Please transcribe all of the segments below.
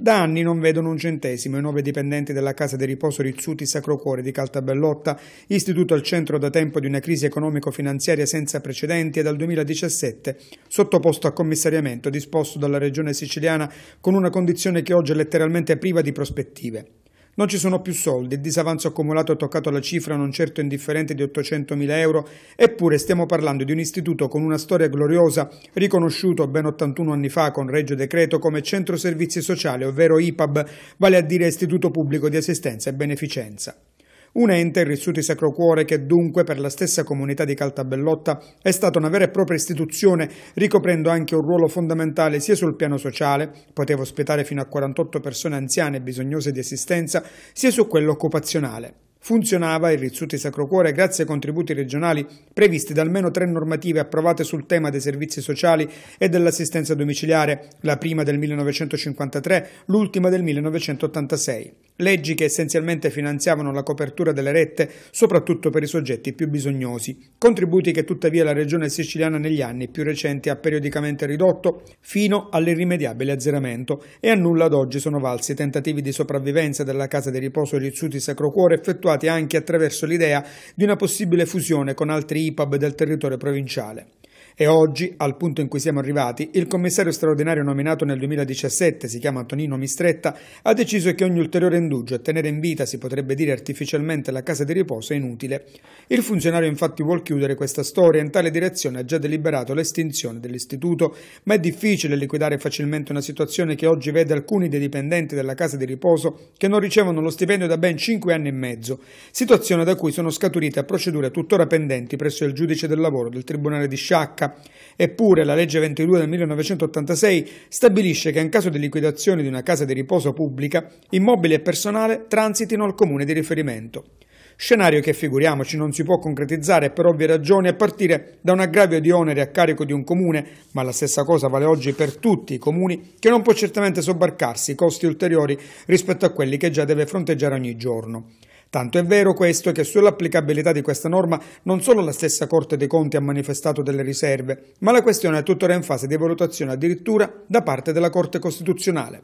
Da anni non vedono un centesimo i nove dipendenti della casa di riposo Rizzuti Sacro Cuore di Caltabellotta, istituto al centro da tempo di una crisi economico-finanziaria senza precedenti e dal 2017 sottoposto a commissariamento disposto dalla regione siciliana con una condizione che oggi è letteralmente priva di prospettive. Non ci sono più soldi, il disavanzo accumulato ha toccato la cifra non certo indifferente di 800.000 euro, eppure stiamo parlando di un istituto con una storia gloriosa, riconosciuto ben 81 anni fa con Regio Decreto come Centro Servizi Sociali, ovvero IPAB, vale a dire Istituto Pubblico di Assistenza e Beneficenza. Un ente, il Rissuti Sacro Cuore, che dunque per la stessa comunità di Caltabellotta è stata una vera e propria istituzione, ricoprendo anche un ruolo fondamentale sia sul piano sociale, poteva ospitare fino a 48 persone anziane bisognose di assistenza, sia su quello occupazionale. Funzionava il Rizzuti Sacro Cuore grazie ai contributi regionali previsti da almeno tre normative approvate sul tema dei servizi sociali e dell'assistenza domiciliare, la prima del 1953, l'ultima del 1986 leggi che essenzialmente finanziavano la copertura delle rette soprattutto per i soggetti più bisognosi, contributi che tuttavia la regione siciliana negli anni più recenti ha periodicamente ridotto fino all'irrimediabile azzeramento e a nulla ad oggi sono valsi tentativi di sopravvivenza della casa di riposo Rizzuti Sacro Cuore effettuati anche attraverso l'idea di una possibile fusione con altri IPAB del territorio provinciale. E oggi, al punto in cui siamo arrivati, il commissario straordinario nominato nel 2017, si chiama Antonino Mistretta, ha deciso che ogni ulteriore indugio a tenere in vita, si potrebbe dire artificialmente, la casa di riposo è inutile. Il funzionario infatti vuole chiudere questa storia, e in tale direzione ha già deliberato l'estinzione dell'istituto, ma è difficile liquidare facilmente una situazione che oggi vede alcuni dei dipendenti della casa di riposo che non ricevono lo stipendio da ben 5 anni e mezzo, situazione da cui sono scaturite procedure tuttora pendenti presso il giudice del lavoro del Tribunale di Sciacca, Eppure la legge 22 del 1986 stabilisce che in caso di liquidazione di una casa di riposo pubblica, immobile e personale transitino al comune di riferimento. Scenario che, figuriamoci, non si può concretizzare per ovvie ragioni a partire da un aggravio di oneri a carico di un comune, ma la stessa cosa vale oggi per tutti i comuni, che non può certamente sobbarcarsi costi ulteriori rispetto a quelli che già deve fronteggiare ogni giorno. Tanto è vero questo che sull'applicabilità di questa norma non solo la stessa Corte dei Conti ha manifestato delle riserve, ma la questione è tuttora in fase di valutazione addirittura da parte della Corte Costituzionale.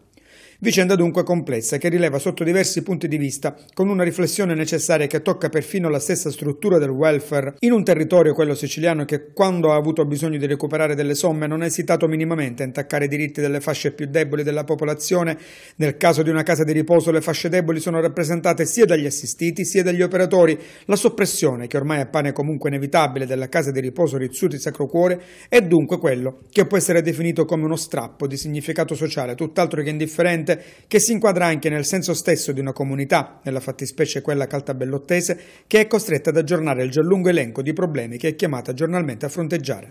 Vicenda dunque complessa che rileva sotto diversi punti di vista, con una riflessione necessaria che tocca perfino la stessa struttura del welfare, in un territorio, quello siciliano, che quando ha avuto bisogno di recuperare delle somme non ha esitato minimamente a intaccare i diritti delle fasce più deboli della popolazione. Nel caso di una casa di riposo le fasce deboli sono rappresentate sia dagli assistiti sia dagli operatori. La soppressione, che ormai appare comunque inevitabile, della casa di riposo Rizzuti Sacro Cuore è dunque quello che può essere definito come uno strappo di significato sociale, tutt'altro che indifferente Internet, che si inquadra anche nel senso stesso di una comunità, nella fattispecie quella caltabellottese, che è costretta ad aggiornare il già lungo elenco di problemi che è chiamata giornalmente a fronteggiare.